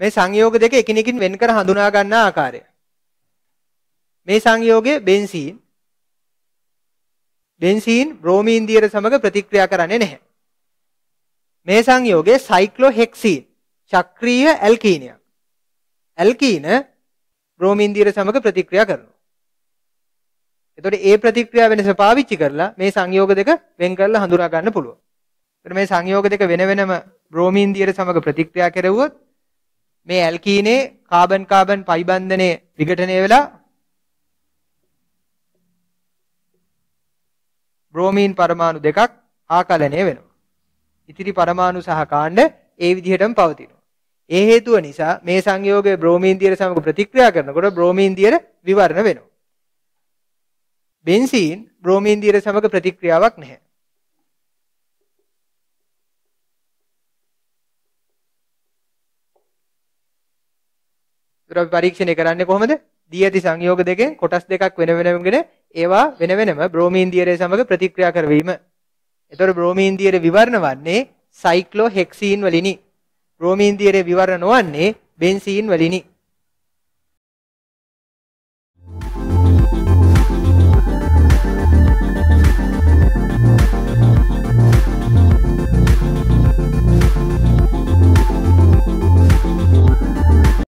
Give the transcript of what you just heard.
මේ සංයෝග දෙක එකිනෙකින් වෙන් කර හඳුනා ගන්න ආකාරය. මේ සංයෝගයේ බෙන්සීන් බෙන්සීන් බ්‍රෝමීන් දියර සමග ප්‍රතික්‍රියා කරන්නේ නැහැ. මේ සංයෝගයේ සයික්ලෝහෙක්සීන් චක්‍රීය ඇල්කීනයක්. ඇල්කීන බ්‍රෝමීන් දියර සමග ප්‍රතික්‍රියා කරනවා. එතකොට ඒ ප්‍රතික්‍රියා වෙනස පාවිච්චි කරලා මේ සංයෝග දෙක වෙන් කරලා හඳුනා ගන්න පුළුවන්. එතකොට මේ සංයෝග දෙක වෙන වෙනම බ්‍රෝමීන් දියර සමග ප්‍රතික්‍රියා කෙරෙව්වොත් මේ ඇල්කීනේ කාබන් කාබන් පරිබන්ධනයේ විඝටනය වෙලා බ්‍රෝමීන් පරමාණු දෙකක් ආකලනය වෙනවා. ඉතිරි පරමාණු සහ කාණ්ඩ ඒ විදිහටම පවතිනවා. ඒ හේතුව නිසා මේ සංයෝගයේ බ්‍රෝමීන් දියර සමග ප්‍රතික්‍රියා කරනකොට බ්‍රෝමීන් දියර විවරණ වෙනවා. බෙන්සීන් බ්‍රෝමීන් දියර සමග ප්‍රතික්‍රියාවක් නැහැ. ඒතර අපි පරීක්ෂණය කරන්නේ කොහොමද? දී ඇති සංයෝග දෙකෙන් කොටස් දෙකක් වෙන වෙනමගෙන ඒවා වෙන වෙනම බ්‍රෝමීන් දියරය සමග ප්‍රතික්‍රියා කරවීම. ඒතර බ්‍රෝමීන් දියරේ විවරණ වන්නේ සයික්ලෝහෙක්සීන් වලිනි. බ්‍රෝමීන් දියරේ විවරණ නොවන්නේ බෙන්සීන් වලිනි.